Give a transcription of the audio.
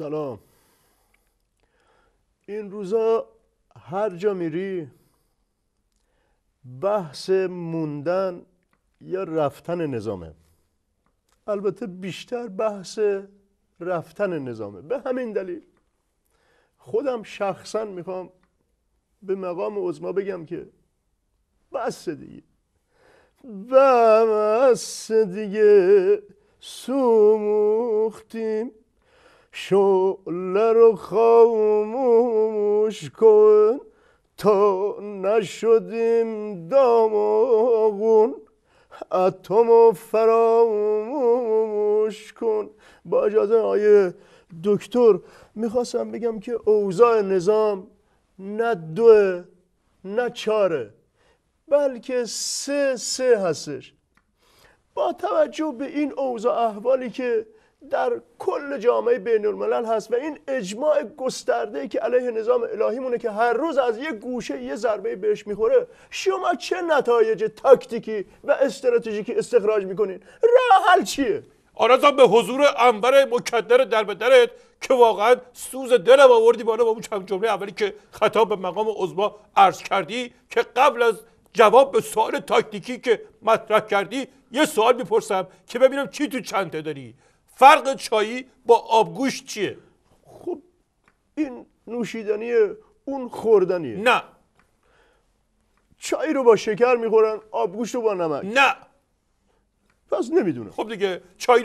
سلام این روزا هر جا میری بحث موندن یا رفتن نظامه البته بیشتر بحث رفتن نظامه به همین دلیل خودم شخصا میخوام به مقام عزما بگم که بس دیگه بس دیگه سوختیم، شعله رو خاموش کن تا نشدیم داغون اتم و فراموش کن با اجازه آیه دکتر میخواستم بگم که اوضاع نظام نه دو نه چاره بلکه سه سه هستش با توجه به این اوضاع احوالی که در کل جامعه بین الملل هست و این اجماع گسترده که علیه نظام الهیمونه که هر روز از یه گوشه یه ضربه بهش میخوره شما چه نتایج تاکتیکی و استراتژیکی استخراج میکنین راه حل چیه آرزم به حضور انبر مکدر در بدرت که واقعا سوز دلم آوردی بالا با اون چند جمله اولی که خطاب به مقام عظما عرض کردی که قبل از جواب به سوال تاکتیکی که مطرح کردی یه سوال میپرسم که ببینم چی تو چنده داری فرق چایی با آبگوش چیه خب این نوشیدنیه اون خوردنیه نه چای رو با شکر میخورن آبگوش رو با نمک نه پس نمیدونه خب دیگه چای